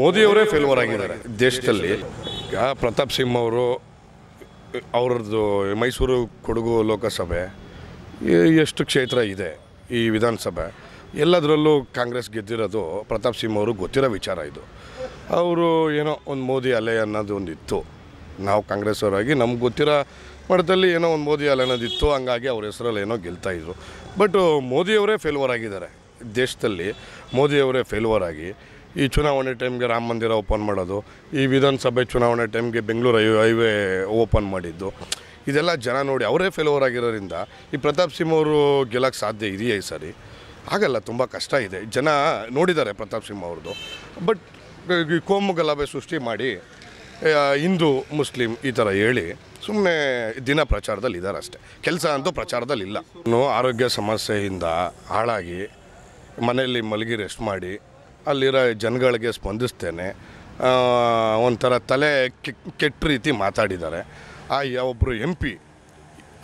ಮೋದಿಯವರೇ failure ಆಗಿದ್ದಾರೆ ದೇಶದಲ್ಲಿ ಪ್ರತಾಪ್ ಸಿಂಹ ಅವರು ಅವ್ರದ್ದು ಮೈಸೂರು ಕೊಡಗು ಲೋಕಸಭೆ ಎಷ್ಟು ಕ್ಷೇತ್ರ ಇದೆ ಈ ವಿಧಾನಸಭೆ ಎಲ್ಲದರಲ್ಲೂ ಕಾಂಗ್ರೆಸ್ ಗೆದ್ದಿರೋದು ಪ್ರತಾಪ್ ಸಿಂಹ ಅವರು ಗೊತ್ತಿರೋ ವಿಚಾರ ಇದು ಅವರು ಏನೋ ಒಂದು ಮೋದಿ ಅಲೆ ಅನ್ನೋದು ಒಂದಿತ್ತು ನಾವು ಕಾಂಗ್ರೆಸ್ ಅವರಾಗಿ ನಮ್ಗೆ ಗೊತ್ತಿರೋ ಮಟ್ಟದಲ್ಲಿ ಏನೋ ಒಂದು ಮೋದಿ ಅಲೆ ಅನ್ನೋದಿತ್ತು ಹಂಗಾಗಿ ಅವ್ರ ಹೆಸರಲ್ಲಿ ಏನೋ ಗೆಲ್ತಾಯಿದ್ರು ಬಟ್ ಮೋದಿಯವರೇ ಫೇಲ್ವರ್ ಆಗಿದ್ದಾರೆ ದೇಶದಲ್ಲಿ ಮೋದಿಯವರೇ ಫೇಲ್ವರ್ ಆಗಿ ಈ ಚುನಾವಣೆ ಟೈಮ್ಗೆ ರಾಮ ಮಂದಿರ ಓಪನ್ ಮಾಡೋದು ಈ ವಿಧಾನಸಭೆ ಚುನಾವಣೆ ಟೈಮ್ಗೆ ಬೆಂಗಳೂರು ಹೈ ಹೈವೇ ಓಪನ್ ಮಾಡಿದ್ದು ಇದೆಲ್ಲ ಜನ ನೋಡಿ ಅವರೇ ಫೇಲೋವರ್ ಆಗಿರೋದ್ರಿಂದ ಈ ಪ್ರತಾಪ್ ಸಿಂಹ ಅವರು ಗೆಲ್ಲಕ್ಕೆ ಸಾಧ್ಯ ಇದೆಯಾ ಈ ಸರಿ ಹಾಗಲ್ಲ ತುಂಬ ಕಷ್ಟ ಇದೆ ಜನ ನೋಡಿದ್ದಾರೆ ಪ್ರತಾಪ್ ಸಿಂಹ ಅವ್ರದ್ದು ಬಟ್ ಈ ಕೋಮು ಗಲಭೆ ಸೃಷ್ಟಿ ಮಾಡಿ ಹಿಂದೂ ಮುಸ್ಲಿಂ ಈ ಥರ ಹೇಳಿ ಸುಮ್ಮನೆ ದಿನ ಪ್ರಚಾರದಲ್ಲಿ ಇದ್ದಾರೆ ಅಷ್ಟೇ ಕೆಲಸ ಅಂತೂ ಪ್ರಚಾರದಲ್ಲಿ ಇಲ್ಲ ಆರೋಗ್ಯ ಸಮಸ್ಯೆಯಿಂದ ಹಾಳಾಗಿ ಮನೆಯಲ್ಲಿ ಮಲಗಿ ರೆಸ್ಟ್ ಮಾಡಿ ಅಲ್ಲಿರೋ ಜನಗಳಿಗೆ ಸ್ಪಂದಿಸ್ತೇನೆ ಒಂಥರ ತಲೆ ಕೆಟ್ಟ ರೀತಿ ಮಾತಾಡಿದ್ದಾರೆ ಆ ಒಬ್ಬರು ಎಂ ಪಿ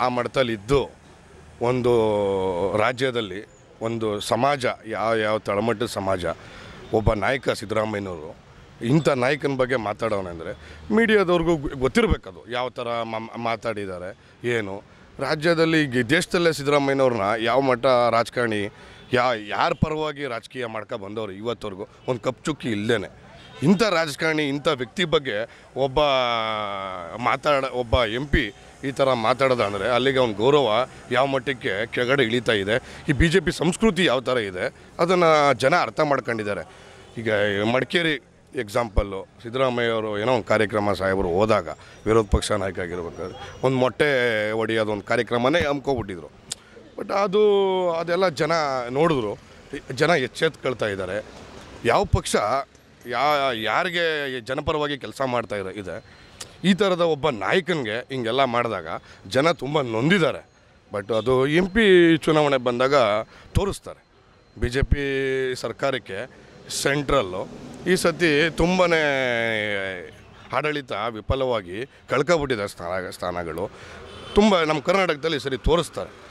ಆ ಮಠದಲ್ಲಿದ್ದು ಒಂದು ರಾಜ್ಯದಲ್ಲಿ ಒಂದು ಸಮಾಜ ಯಾವ ಯಾವ ತಳಮಟ್ಟದ ಸಮಾಜ ಒಬ್ಬ ನಾಯಕ ಸಿದ್ದರಾಮಯ್ಯನವರು ಇಂಥ ನಾಯಕನ ಬಗ್ಗೆ ಮಾತಾಡೋನೆಂದರೆ ಮೀಡಿಯಾದವ್ರಿಗೂ ಗೊತ್ತಿರಬೇಕದು ಯಾವ ಥರ ಮಾತಾಡಿದ್ದಾರೆ ಏನು ರಾಜ್ಯದಲ್ಲಿ ದೇಶದಲ್ಲೇ ಸಿದ್ದರಾಮಯ್ಯನವ್ರನ್ನ ಯಾವ ಮಟ್ಟ ರಾಜಕಾರಣಿ ಯಾ ಯಾರ ಪರವಾಗಿ ರಾಜಕೀಯ ಮಾಡ್ಕೊ ಬಂದವರು ಇವತ್ತವರೆಗೂ ಒಂದು ಕಪ್ ಚುಕ್ಕಿ ಇಲ್ಲದೇ ಇಂಥ ರಾಜಕಾರಣಿ ಇಂಥ ವ್ಯಕ್ತಿ ಬಗ್ಗೆ ಒಬ್ಬ ಮಾತಾಡ ಒಬ್ಬ ಎಂ ಪಿ ಈ ಥರ ಮಾತಾಡೋದಂದರೆ ಅಲ್ಲಿಗೆ ಅವ್ನ ಗೌರವ ಯಾವ ಮಟ್ಟಕ್ಕೆ ಕೆಳಗಡೆ ಇಳಿತಾ ಇದೆ ಈ ಬಿ ಜೆ ಪಿ ಸಂಸ್ಕೃತಿ ಯಾವ ಥರ ಇದೆ ಅದನ್ನು ಜನ ಅರ್ಥ ಮಾಡ್ಕೊಂಡಿದ್ದಾರೆ ಈಗ ಮಡಿಕೇರಿ ಎಕ್ಸಾಂಪಲ್ಲು ಸಿದ್ದರಾಮಯ್ಯವರು ಏನೋ ಒಂದು ಕಾರ್ಯಕ್ರಮ ಸಾಹೇಬರು ಹೋದಾಗ ವಿರೋಧ ಪಕ್ಷ ನಾಯಕ ಆಗಿರ್ಬೇಕಾದ್ರೆ ಒಂದು ಮೊಟ್ಟೆ ಒಡೆಯೋದೊಂದು ಒಂದು ಕಾರ್ಯಕ್ರಮನೇ ಅಮ್ಕೋಬಿಟ್ಟಿದ್ರು ಬಟ್ ಅದು ಅದೆಲ್ಲ ಜನ ನೋಡಿದ್ರು ಜನ ಎಚ್ಚೆತ್ಕೊಳ್ತಾ ಇದ್ದಾರೆ ಯಾವ ಪಕ್ಷ ಯಾ ಯಾರಿಗೆ ಜನಪರವಾಗಿ ಕೆಲಸ ಮಾಡ್ತಾ ಇದೆ ಇದೆ ಈ ಥರದ ಒಬ್ಬ ನಾಯಕನಿಗೆ ಹಿಂಗೆಲ್ಲ ಮಾಡಿದಾಗ ಜನ ತುಂಬ ನೊಂದಿದ್ದಾರೆ ಬಟ್ ಅದು ಎಂ ಪಿ ಚುನಾವಣೆ ಬಂದಾಗ ತೋರಿಸ್ತಾರೆ ಬಿ ಜೆ ಪಿ ಸರ್ಕಾರಕ್ಕೆ ಸೆಂಟ್ರಲ್ಲು ಈ ಸತಿ ತುಂಬಾ ಆಡಳಿತ ವಿಫಲವಾಗಿ ಕಳ್ಕೊಬಿಟ್ಟಿದೆ ಸ್ಥಾನ ಸ್ಥಾನಗಳು ತುಂಬ ನಮ್ಮ ಕರ್ನಾಟಕದಲ್ಲಿ ಸರಿ ತೋರಿಸ್ತಾರೆ